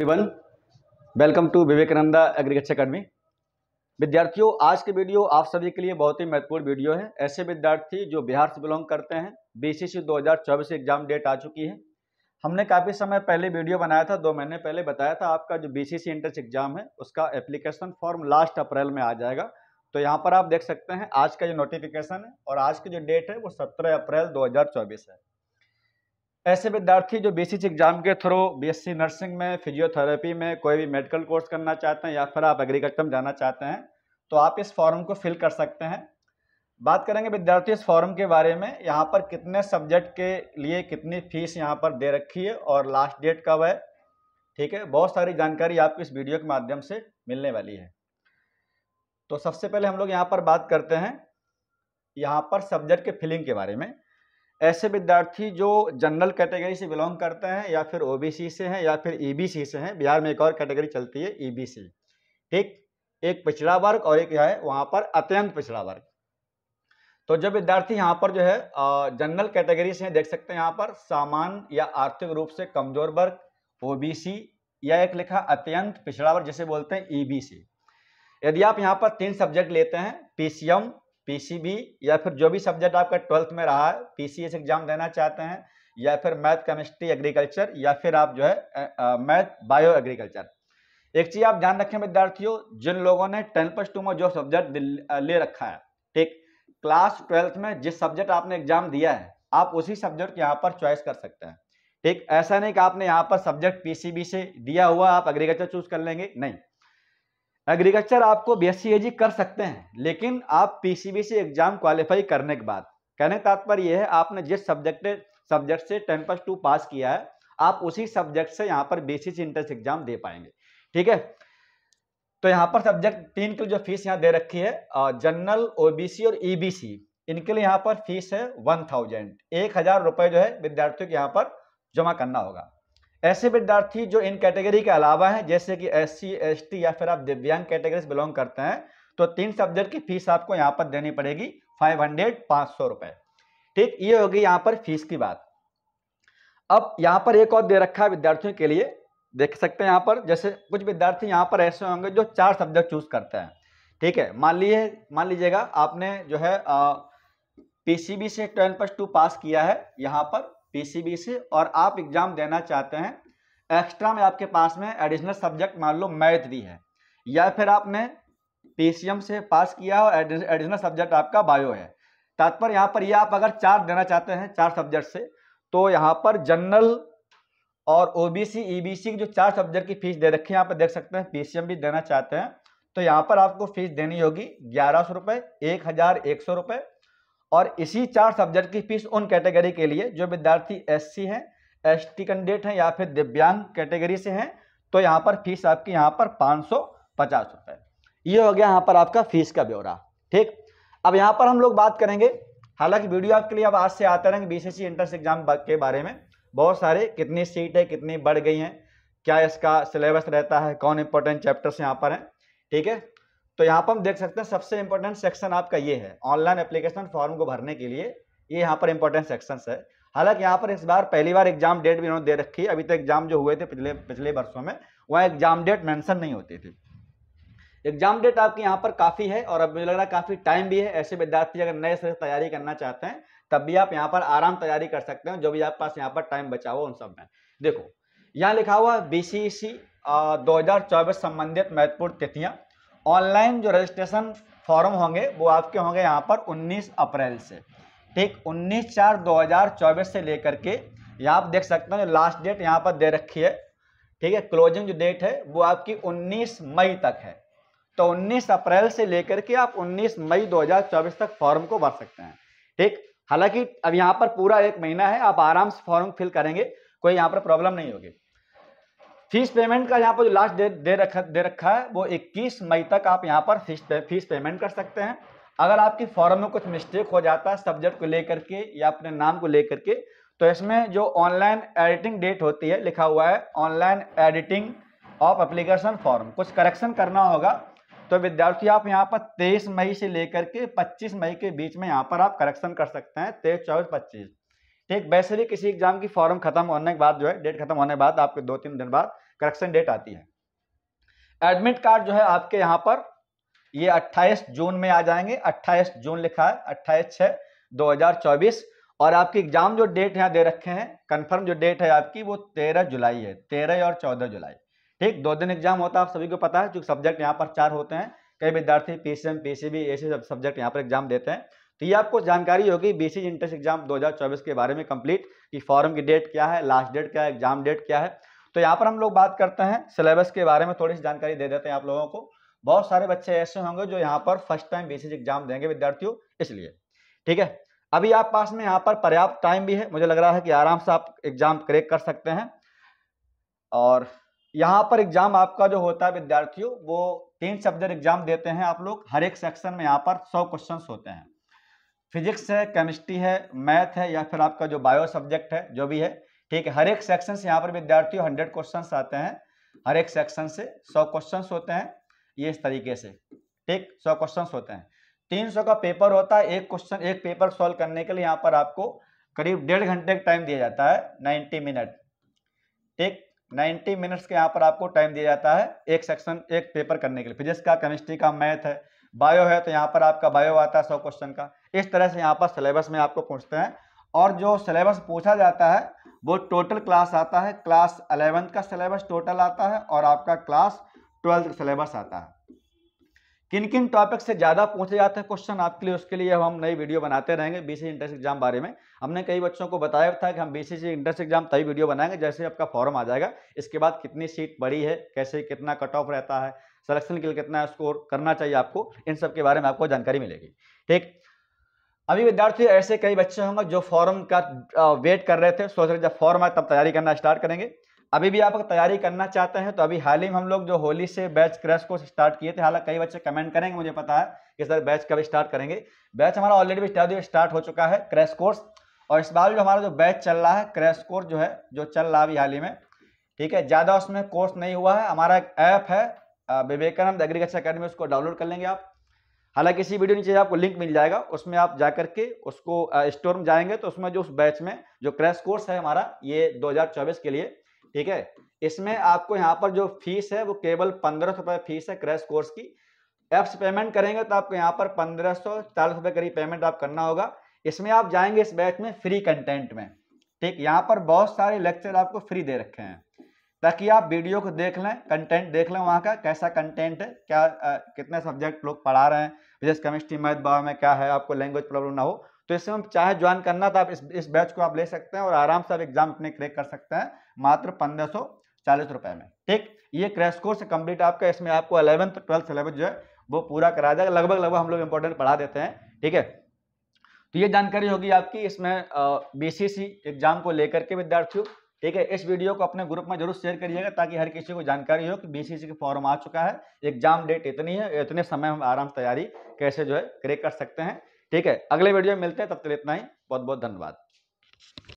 everyone welcome to Vivekananda agriculture academy विद्यार्थियों आज के वीडियो आप सभी के लिए बहुत ही महत्वपूर्ण वीडियो है ऐसे विद्यार्थी जो बिहार से बिलोंग करते हैं बीसीसी 2024 एग्जाम डेट आ चुकी है हमने काफ़ी समय पहले वीडियो बनाया था दो महीने पहले बताया था आपका जो बीसीसी एंट्रेंस एग्जाम है उसका एप्लीकेशन फॉर्म लास्ट अप्रैल में आ जाएगा तो यहाँ पर आप देख सकते हैं आज का जो नोटिफिकेशन है और आज की जो डेट है वो सत्रह अप्रैल 2024 है ऐसे विद्यार्थी जो बेसिस एग्जाम के थ्रू बीएससी नर्सिंग में फिजियोथेरेपी में कोई भी मेडिकल कोर्स करना चाहते हैं या फिर आप एग्रीकल्चर में जाना चाहते हैं तो आप इस फॉर्म को फिल कर सकते हैं बात करेंगे विद्यार्थी इस फॉर्म के बारे में यहाँ पर कितने सब्जेक्ट के लिए कितनी फीस यहाँ पर दे रखी है और लास्ट डेट कब है ठीक है बहुत सारी जानकारी आपको इस वीडियो के माध्यम से मिलने वाली है तो सबसे पहले हम लोग यहाँ पर बात करते हैं यहाँ पर सब्जेक्ट के फिलिंग के बारे में ऐसे विद्यार्थी जो जनरल कैटेगरी से बिलोंग करते हैं या फिर ओबीसी से हैं या फिर ईबीसी से हैं बिहार में एक और कैटेगरी चलती है ईबीसी ठीक एक पिछड़ा वर्ग और एक है वहाँ पर अत्यंत पिछड़ा वर्ग तो जब विद्यार्थी यहाँ पर जो है जनरल कैटेगरी से देख सकते हैं यहाँ पर सामान्य या आर्थिक रूप से कमजोर वर्ग ओबीसी या एक लिखा अत्यंत पिछड़ा वर्ग जिसे बोलते हैं ईबीसी यदि आप यहाँ पर तीन सब्जेक्ट लेते हैं पीसीएम पीसीबी या फिर जो भी सब्जेक्ट आपका ट्वेल्थ में रहा है पीसीएस एग्जाम देना चाहते हैं या फिर मैथ केमिस्ट्री एग्रीकल्चर या फिर आप जो है मैथ बायो एग्रीकल्चर एक चीज आप ध्यान रखें विद्यार्थियों जिन लोगों ने टेन प्लस टू में जो सब्जेक्ट ले रखा है ठीक क्लास ट्वेल्थ में जिस सब्जेक्ट आपने एग्जाम दिया है आप उसी सब्जेक्ट यहाँ पर चॉइस कर सकते हैं ठीक ऐसा नहीं कि आपने यहाँ पर सब्जेक्ट पीसीबी से दिया हुआ आप एग्रीकल्चर चूज कर लेंगे नहीं एग्रीकल्चर आपको बी एस कर सकते हैं लेकिन आप पी एग्जाम क्वालिफाई करने के बाद कहने का तात्पर्य यह है आपने जिस सब्जेक्ट सब्जेक्ट से टेन प्लस टू पास किया है आप उसी सब्जेक्ट से यहाँ पर बेसिस इंट्रेंस एग्जाम दे पाएंगे ठीक है तो यहाँ पर सब्जेक्ट तीन की जो फीस यहाँ दे रखी है जनरल ओ और ई e इनके लिए यहाँ पर फीस है वन थाउजेंड एक हजार रुपए जो है विद्यार्थियों के यहाँ पर जमा करना होगा ऐसे विद्यार्थी जो इन कैटेगरी के अलावा हैं जैसे कि एस सी एस टी या फिर आप दिव्यांग कैटेगरी से बिलोंग करते हैं तो तीन सब्जेक्ट की फीस आपको यहाँ पर देनी पड़ेगी फाइव हंड्रेड पांच सौ रुपए ठीक ये होगी यहाँ पर फीस की बात अब यहाँ पर एक और दे रखा है विद्यार्थियों के लिए देख सकते हैं यहाँ पर जैसे कुछ विद्यार्थी यहाँ पर ऐसे होंगे जो चार सब्जेक्ट चूज करते हैं ठीक है मान लीजिए मान लीजिएगा आपने जो है बी से टेन प्लस टू पास किया है यहाँ पर पीसीबी से और आप एग्ज़ाम देना चाहते हैं एक्स्ट्रा में आपके पास में एडिशनल सब्जेक्ट मान लो मैथ भी है या फिर आपने पीसीएम से पास किया और एडिशनल सब्जेक्ट आपका बायो है तात्पर्य यहाँ पर ये आप अगर चार देना चाहते हैं चार सब्जेक्ट से तो यहाँ पर जनरल और ओबीसी ईबीसी e की जो चार सब्जेक्ट की फीस दे रखी है यहाँ पर देख सकते हैं पीसीएम भी देना चाहते हैं तो यहाँ पर आपको फीस देनी होगी ग्यारह सौ रुपये एक हज़ार एक सौ रुपये और इसी चार सब्जेक्ट की फीस उन कैटेगरी के लिए जो विद्यार्थी एस सी है एस टी कैंडिडेट है या फिर दिव्यांग कैटेगरी से हैं तो यहाँ पर फीस आपकी यहाँ पर पाँच सौ पचास रुपये ये हो गया यहाँ पर आपका फीस का ब्यौरा ठीक अब यहाँ पर हम लोग बात करेंगे हालांकि वीडियो आपके लिए अब आज से आते रहेंगे सी एंट्रेंस एग्जाम के बारे में बहुत सारे कितनी सीट है कितनी बढ़ गई हैं क्या इसका सिलेबस रहता है कौन इंपॉर्टेंट चैप्टर्स यहाँ पर हैं ठीक है तो यहाँ पर हम देख सकते हैं सबसे इंपॉर्टेंट सेक्शन आपका ये है ऑनलाइन एप्लीकेशन फॉर्म को भरने के लिए ये यहाँ पर इंपॉर्टेंट सेक्शन है हालांकि यहाँ पर इस बार पहली बार एग्जाम डेट भी इन्होंने दे रखी है अभी तक एग्जाम जो हुए थे पिछले पिछले वर्षों में वहाँ एग्जाम डेट मैंसन नहीं होती थी एग्जाम डेट आपके यहाँ पर काफ़ी है और अब मुझे लग रहा है काफ़ी टाइम भी है ऐसे विद्यार्थी अगर नए से तैयारी करना चाहते हैं तब भी आप यहाँ पर आराम तैयारी कर सकते हैं जो भी आपके पास यहाँ पर टाइम बचा हुआ उन सब में देखो यहाँ लिखा हुआ बी सी सी संबंधित महत्वपूर्ण तिथियाँ ऑनलाइन जो रजिस्ट्रेशन फॉर्म होंगे वो आपके होंगे यहाँ पर 19 अप्रैल से ठीक 19 चार 2024 से लेकर के यहाँ आप देख सकते हैं जो लास्ट डेट यहाँ पर दे रखी है ठीक है क्लोजिंग जो डेट है वो आपकी 19 मई तक है तो 19 अप्रैल से लेकर के आप 19 मई 2024 तक फॉर्म को भर सकते हैं ठीक हालांकि अब यहाँ पर पूरा एक महीना है आप आराम से फॉर्म फिल करेंगे कोई यहाँ पर प्रॉब्लम नहीं होगी फीस पेमेंट का यहाँ पर जो लास्ट डेट दे रखा दे रखा है वो 21 मई तक आप यहाँ पर फीस पे, फीस पेमेंट कर सकते हैं अगर आपकी फॉर्म में कुछ मिस्टेक हो जाता है सब्जेक्ट को लेकर के या अपने नाम को लेकर के तो इसमें जो ऑनलाइन एडिटिंग डेट होती है लिखा हुआ है online editing of application form कुछ करेक्शन करना होगा तो विद्यार्थी आप यहाँ पर 23 मई से लेकर के 25 मई के बीच में यहाँ पर आप करेक्शन कर सकते हैं तेईस चौबीस पच्चीस ठीक वैसे भी किसी एग्जाम की फॉर्म खत्म होने के बाद जो है डेट खत्म होने के बाद आपके दो तीन दिन बाद करेक्शन डेट आती है एडमिट कार्ड जो है आपके यहाँ पर ये 28 जून में आ जाएंगे 28 जून लिखा है 28 छः 2024 और आपकी एग्जाम जो डेट यहाँ दे रखे हैं कंफर्म जो डेट है आपकी वो 13 जुलाई है 13 और 14 जुलाई ठीक दो दिन एग्जाम होता है आप सभी को पता है जो सब्जेक्ट यहाँ पर चार होते हैं कई विद्यार्थी P C M P C B ऐसे सब्जेक्ट यहाँ पर एग्जाम देते हैं तो ये आपको जानकारी होगी बी सी इंट्रेंस एग्जाम 2024 के बारे में कंप्लीट कि फॉर्म की डेट क्या है लास्ट डेट क्या है एग्जाम डेट क्या है तो यहाँ पर हम लोग बात करते हैं सिलेबस के बारे में थोड़ी सी जानकारी दे देते हैं आप लोगों को बहुत सारे बच्चे ऐसे होंगे जो यहाँ पर फर्स्ट टाइम बी एग्जाम देंगे विद्यार्थियों इसलिए ठीक है अभी आप पास में यहाँ पर पर्याप्त टाइम भी है मुझे लग रहा है कि आराम से आप एग्जाम क्रेक कर सकते हैं और यहाँ पर एग्जाम आपका जो होता है विद्यार्थियों वो तीन सब्जेक्ट एग्जाम देते हैं आप लोग हर एक सेक्शन में यहाँ पर सौ क्वेश्चन होते हैं फिजिक्स है केमिस्ट्री है मैथ है या फिर आपका जो बायो सब्जेक्ट है जो भी है ठीक है हर एक सेक्शन से यहाँ पर विद्यार्थियों हंड्रेड क्वेश्चन आते हैं हर एक सेक्शन से सौ क्वेश्चन होते हैं ये इस तरीके से ठीक सौ क्वेश्चन होते हैं तीन सौ का पेपर होता है एक क्वेश्चन एक पेपर सॉल्व करने के लिए यहाँ पर आपको करीब डेढ़ घंटे का टाइम दिया जाता है नाइन्टी मिनट ठीक नाइन्टी मिनट्स के यहाँ पर आपको टाइम दिया जाता है एक सेक्शन एक पेपर करने के लिए फिजिक्स का केमिस्ट्री का मैथ है बायो है तो यहाँ पर आपका बायो आता है सौ क्वेश्चन का इस तरह से यहाँ पर सिलेबस में आपको पूछते हैं और जो सिलेबस पूछा जाता है वो टोटल क्लास आता है क्लास अलेवेंथ का सिलेबस टोटल आता है और आपका क्लास ट्वेल्थ का सिलेबस आता है किन किन टॉपिक से ज़्यादा पूछे जाते हैं क्वेश्चन आपके लिए उसके लिए हम नई वीडियो बनाते रहेंगे बी सी एग्जाम बारे में हमने कई बच्चों को बताया था कि हम बी सी एग्जाम तभी वीडियो बनाएंगे जैसे आपका फॉर्म आ जाएगा इसके बाद कितनी सीट बड़ी है कैसे कितना कट ऑफ रहता है सिलेक्शन के लिए कितना स्कोर करना चाहिए आपको इन सब के बारे में आपको जानकारी मिलेगी ठीक अभी विद्यार्थी ऐसे कई बच्चे होंगे जो फॉर्म का वेट कर रहे थे सोच रहे जब फॉर्म आए तब तैयारी करना स्टार्ट करेंगे अभी भी आप तैयारी करना चाहते हैं तो अभी हाल ही में हम लोग जो होली से बैच क्रैश कोर्स स्टार्ट किए थे हालांकि कई बच्चे कमेंट करेंगे मुझे पता है कि सर बैच कब स्टार्ट करेंगे बैच हमारा ऑलरेडी स्टार्ट हो चुका है क्रैश कोर्स और इस बार जो हमारा जो बैच चल रहा है क्रैश कोर्स जो है जो चल रहा है अभी हाल ही में ठीक है ज़्यादा उसमें कोर्स नहीं हुआ है हमारा एक ऐप है विवेकानंद एग्रीकल्चर अकेडमी उसको डाउनलोड कर लेंगे आप हालांकि इसी वीडियो नीचे आपको लिंक मिल जाएगा उसमें आप जा करके उसको स्टोर में जाएंगे तो उसमें जो उस बैच में जो क्रैश कोर्स है हमारा ये 2024 के लिए ठीक है इसमें आपको यहाँ पर जो फीस है वो केवल पंद्रह सौ फीस है क्रैश कोर्स की एप्स पेमेंट करेंगे तो आपको यहाँ पर पंद्रह सौ चालीस रुपये करीब पेमेंट आप करना होगा इसमें आप जाएंगे इस बैच में फ्री कंटेंट में ठीक यहाँ पर बहुत सारे लेक्चर आपको फ्री दे रखे हैं ताकि आप वीडियो को देख लें कंटेंट देख लें वहाँ का कैसा कंटेंट है क्या आ, कितने सब्जेक्ट लोग पढ़ा रहे हैं विजय केमिस्ट्री मैथ बायो में क्या है आपको लैंग्वेज प्रॉब्लम ना हो तो इससे हम चाहे ज्वाइन करना तो आप इस इस बैच को आप ले सकते हैं और आराम से आप एग्जाम अपने क्रैक कर सकते हैं मात्र पंद्रह सौ चालीस रुपये में ठीक ये क्रैश कोर्स कंप्लीट आपका इसमें आपको अलेवंथ ट्वेल्थ सिलेबस जो है वो पूरा कराया जाएगा लगभग लगभग हम लोग इंपॉर्टेंट पढ़ा देते हैं ठीक है तो ये जानकारी होगी आपकी इसमें बी एग्जाम को लेकर के विद्यार्थियों ठीक है इस वीडियो को अपने ग्रुप में जरूर शेयर करिएगा ताकि हर किसी को जानकारी हो कि बीसीसी का फॉर्म आ चुका है एग्जाम डेट इतनी है इतने समय हम आराम तैयारी कैसे जो है क्रेक कर सकते हैं ठीक है अगले वीडियो में मिलते हैं तब तक इतना ही बहुत बहुत धन्यवाद